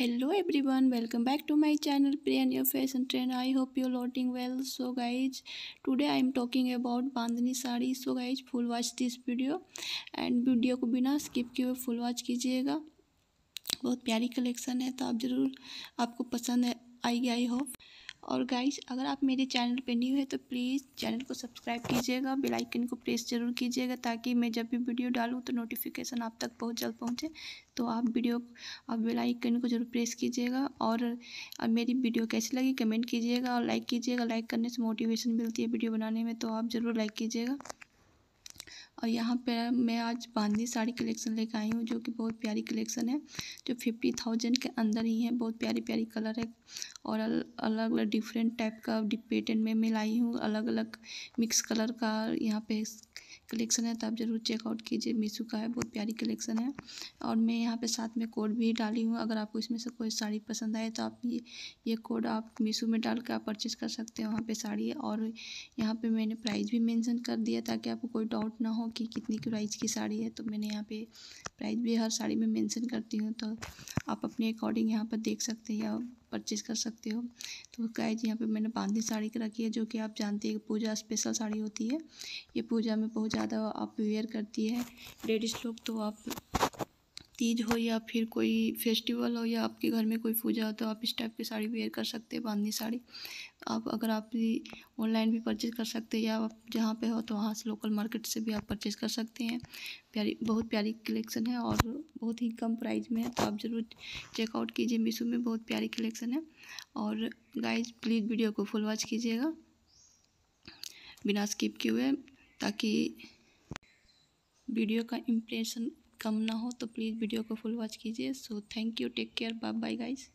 hello everyone welcome back to my channel Priyan your fashion trend I hope you लोटिंग well so guys today I am talking about bandhani sari so guys full watch this video and video को बिना skip किए हुए full watch कीजिएगा बहुत प्यारी collection है तो आप ज़रूर आपको पसंद है आएगी आई होप और गाइस अगर आप मेरे चैनल पे न्यू है तो प्लीज़ चैनल को सब्सक्राइब कीजिएगा बेल आइकन को प्रेस जरूर कीजिएगा ताकि मैं जब भी वीडियो डालूँ तो नोटिफिकेशन आप तक बहुत जल्द पहुँचे तो आप वीडियो आप बेल आइकन को जरूर प्रेस कीजिएगा और, और मेरी वीडियो कैसी लगी कमेंट कीजिएगा और लाइक कीजिएगा लाइक करने से मोटिवेशन मिलती है वीडियो बनाने में तो आप ज़रूर लाइक कीजिएगा और यहाँ पे मैं आज बांधनी साड़ी कलेक्शन लेकर आई हूँ जो कि बहुत प्यारी कलेक्शन है जो फिफ्टी थाउजेंड के अंदर ही है बहुत प्यारी प्यारी कलर है और अलग अलग डिफरेंट टाइप का पेटर्न में मैं लाई हूँ अलग अलग मिक्स कलर का यहाँ पे कलेक्शन है तो आप ज़रूर चेकआउट कीजिए मीशो का है बहुत प्यारी कलेक्शन है और मैं यहाँ पे साथ में कोड भी डाली हूँ अगर आपको इसमें से कोई साड़ी पसंद आए तो आप ये ये कोड आप मीशो में डाल कर आप परचेज़ कर सकते हैं वहाँ पे साड़ी और यहाँ पे मैंने प्राइस भी मेंशन कर दिया ताकि आपको कोई डाउट ना हो कि कितनी प्राइस की साड़ी है तो मैंने यहाँ पर प्राइस भी हर साड़ी में मैंसन करती हूँ तो आप अपने अकॉर्डिंग यहाँ पर देख सकते हैं या परचेज़ कर सकते हो तो गाइज यहाँ पे मैंने बांधी साड़ी की रखी है जो कि आप जानते हैं कि पूजा स्पेशल साड़ी होती है ये पूजा में बहुत ज़्यादा आप वेयर करती है लेडीज़ लोग तो आप तीज हो या फिर कोई फेस्टिवल हो या आपके घर में कोई पूजा हो तो आप इस टाइप की साड़ी वेयर कर सकते हैं बांधनी साड़ी आप अगर आप ऑनलाइन भी परचेज़ कर सकते हैं या आप जहाँ पे हो तो वहाँ से लोकल मार्केट से भी आप परचेज़ कर सकते हैं प्यारी बहुत प्यारी कलेक्शन है और बहुत ही कम प्राइस में है तो आप ज़रूर चेकआउट कीजिए मीशो में बहुत प्यारी कलेक्शन है और गाइज प्लीज़ वीडियो को फुल वॉच कीजिएगा बिना स्किप किए ताकि वीडियो का इम्प्रेशन कम ना हो तो प्लीज़ वीडियो को फुल वॉच कीजिए so thank you take care bye bye guys